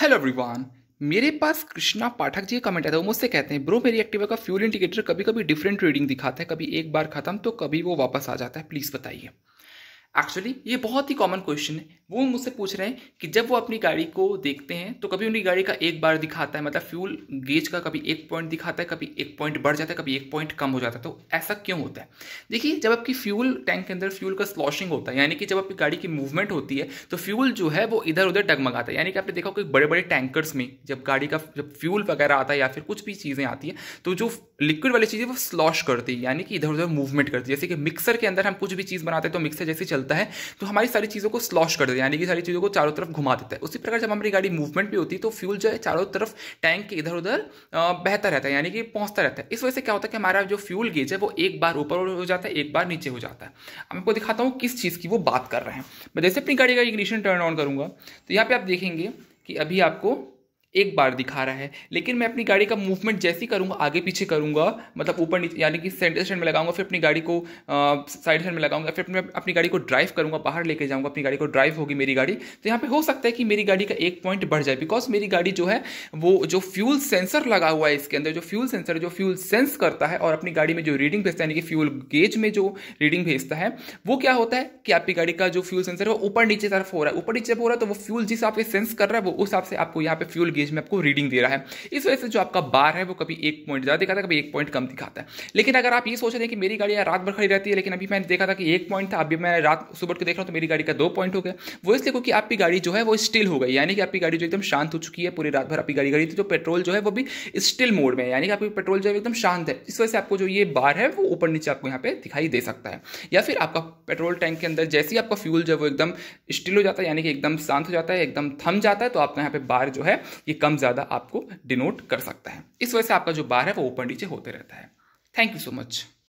hello everyone मेरे पास कृष्णा पाठक जी का comment आया था वो मुझसे कहते हैं ब्रो मेरी एक्टिवा का फ्यूल इंडिकेटर कभी कभी डिफरेंट रीडिंग दिखाता है कभी एक बार खत्म तो कभी वो वापस आ जाता है प्लीज़ बताइए एक्चुअली ये बहुत ही कॉमन क्वेश्चन है वो मुझसे पूछ रहे हैं कि जब वो अपनी गाड़ी को देखते हैं तो कभी उनकी गाड़ी का एक बार दिखाता है मतलब फ्यूल गेज का कभी एक पॉइंट दिखाता है कभी एक पॉइंट बढ़ जाता है कभी एक पॉइंट कम हो जाता है तो ऐसा क्यों होता है देखिए जब आपकी फ्यूल टैंक के अंदर फ्यूल का स्लॉशिंग होता है यानी कि जब आपकी गाड़ी की मूवमेंट होती है तो फ्यूल जो है वो इधर उधर डगमगाता है यानी कि आपने देखा कि बड़े बड़े टैंकर्स में जब गाड़ी का जब फ्यूल वगैरह आता है या फिर कुछ भी चीज़ें आती है तो जो लिक्विड वाली चीज़ें वो स्लॉश करती है यानी कि इधर उधर मूवमेंट करती है जैसे कि मिक्सर के अंदर हम कुछ भी चीज़ बनाते हैं तो मिक्सर जैसे चलता है तो हमारी सारी चीज़ों को स्लॉश कर देता है यानी कि सारी चीज़ों को चारों तरफ घुमा देता है उसी प्रकार जब हमारी गाड़ी मूवमेंट भी होती है तो फ्यूल जो है चारों तरफ टैंक के इधर उधर बेहतर रहता है यानी कि पहुंचता रहता है इस वजह से क्या होता है कि हमारा जो फ्यूल गेज है वो एक बार ऊपर हो जाता है एक बार नीचे हो जाता है अब आपको दिखाता हूँ किस चीज़ की वो बात कर रहे हैं मैं जैसे अपनी गाड़ी का इग्निशन टर्न ऑन करूंगा तो यहाँ पे आप देखेंगे कि अभी आपको एक बार दिखा रहा है लेकिन मैं अपनी गाड़ी का मूवमेंट जैसे ही करूँगा आगे पीछे करूँगा मतलब ऊपर नीचे यानी कि सेंटर स्टैंड में लगाऊंगा फिर अपनी गाड़ी को साइड स्टैंड में लगाऊंगा फिर मैं अपनी गाड़ी को ड्राइव करूंगा बाहर लेके जाऊंगा अपनी गाड़ी को ड्राइव होगी मेरी गाड़ी तो यहाँ पर हो सकता है कि मेरी गाड़ी का एक पॉइंट बढ़ जाए बिकॉज मेरी गाड़ी जो है वो जो फ्यूल सेंसर लगा हुआ है इसके अंदर जो फ्यूल सेंसर जो फ्यूल सेंस करता है और अपनी गाड़ी में जो रीडिंग भेजता है यानी कि फ्यूल गेज में जो रीडिंग भेजता है वो क्या होता है कि आपकी गाड़ी का जो फ्यूल सेंसर है वो ऊपर नीचे तरफ हो रहा है ऊपर नीचे हो रहा है तो वो फ्यूल जिस से सेंस कर रहा है वो उस हिसाब से आपको यहाँ पे फ्यूल गेज में आपको रीडिंग दे रहा है इस वजह से जो आपका बार है वो कभी एक पॉइंट ज़्यादा दिखाता है कभी एक पॉइंट कम दिखाता है लेकिन अगर आप ये सोच रहे हैं कि मेरी गाड़ी रात भर खड़ी रहती है लेकिन अभी मैंने देखा था कि एक पॉइंट था अभी मैं रात सुबह को देख रहा हूँ तो मेरी गाड़ी का दो पॉइंट हो गया वो इसलिए क्योंकि आपकी गाड़ी जो है वो स्टिल हो गई यानी कि आपकी गाड़ी जो एकदम शांत हो चुकी है पूरी रात भर आपकी गाड़ी गाड़ी थी जो तो पेट्रोल जो है वो भी स्टिल मोड में है यानी कि आपकी पेट्रोल जो है एकदम शांत है इस वजह से आपको जो ये बार है वो ऊपर नीचे आपको यहाँ पे दिखाई दे सकता है या फिर आपका पेट्रोल टैंक के अंदर जैसे ही आपका फ्यूल जो है वो एकदम स्टिल हो जाता है यानी कि एकदम शांत हो जाता है एकदम थम जाता है तो आपका यहाँ पे बार जो है ये कम ज़्यादा आपको डिनोट कर सकता है इस वजह से आपका जो बार है वो ऊपर नीचे होते रहता है थैंक यू सो मच